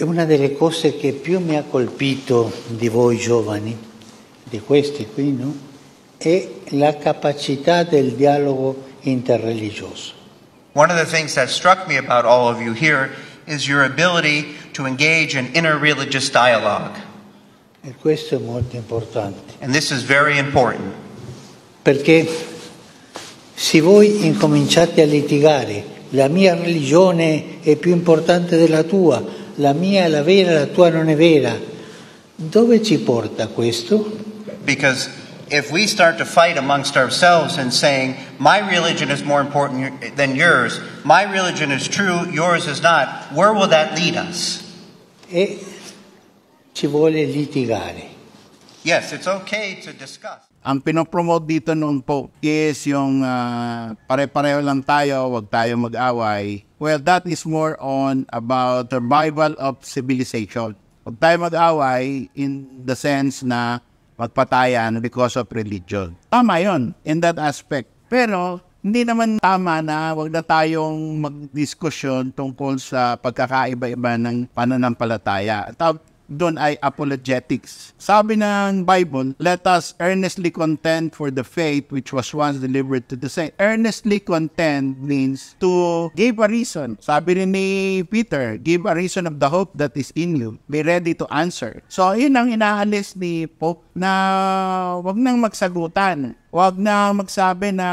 E una delle cose che più mi ha colpito di voi giovani, di questi qui, no? è la capacità del dialogo interreligioso. One of the things that struck me about all of you here is your ability to engage in interreligious dialogue. E questo è molto importante. And this is very important. Perché se voi incominciate a litigare, la mia religione è più importante della tua, la mia è la vera, la tua non è vera. Dove ci porta questo? Because if we start to fight amongst ourselves and saying, my religion is more important than yours, my religion is true, yours is not, where will that lead us? E ci vuole litigare. Yes, it's okay to discuss. Ang pinopromote dito noon po is yung uh, ah, pare-pareho lang tayo, wag tayo mag-away Well, that is more on about the survival of civilization. Huwag tayo mag-away in the sense na magpatayan because of religion. Tama yon in that aspect. Pero hindi naman tama na wag na tayong magdiskusyon tungkol sa pagkakaiba-iba ng pananampalataya. At doon ay apologetics. Sabi ng Bible, let us earnestly contend for the faith which was once delivered to the saints. Earnestly contend means to give a reason. Sabi rin ni Peter, give a reason of the hope that is in you. Be ready to answer. So, yun ang inaalis ni Pope na wag nang magsagutan Huwag na magsabi na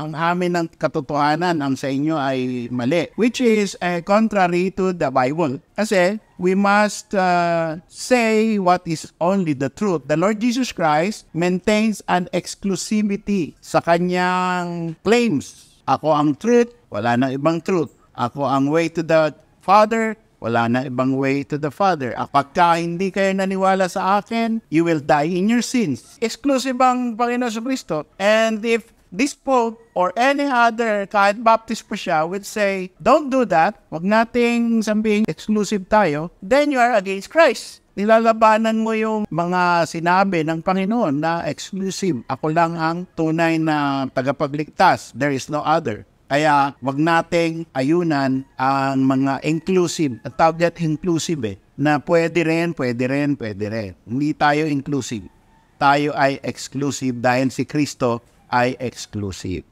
ang amin ng katotohanan ang sa inyo ay mali, which is uh, contrary to the Bible. Kasi we must uh, say what is only the truth. The Lord Jesus Christ maintains an exclusivity sa kanyang claims. Ako ang truth, wala nang ibang truth. Ako ang way to the Father, wala na ibang way to the Father. At ah, pagka hindi kayo naniwala sa akin, you will die in your sins. Exclusive ang Panginoon sa Kristo. And if this Pope or any other, kahit Baptist po siya, would say, don't do that, wag nating sambing exclusive tayo, then you are against Christ nilalabanan mo yung mga sinabi ng Panginoon na exclusive. Ako lang ang tunay na tagapagligtas. There is no other. Kaya wag nating ayunan ang mga inclusive, tawag that inclusive eh, na pwede rin, pwede rin, pwede rin. Hindi tayo inclusive. Tayo ay exclusive dahil si Kristo ay exclusive.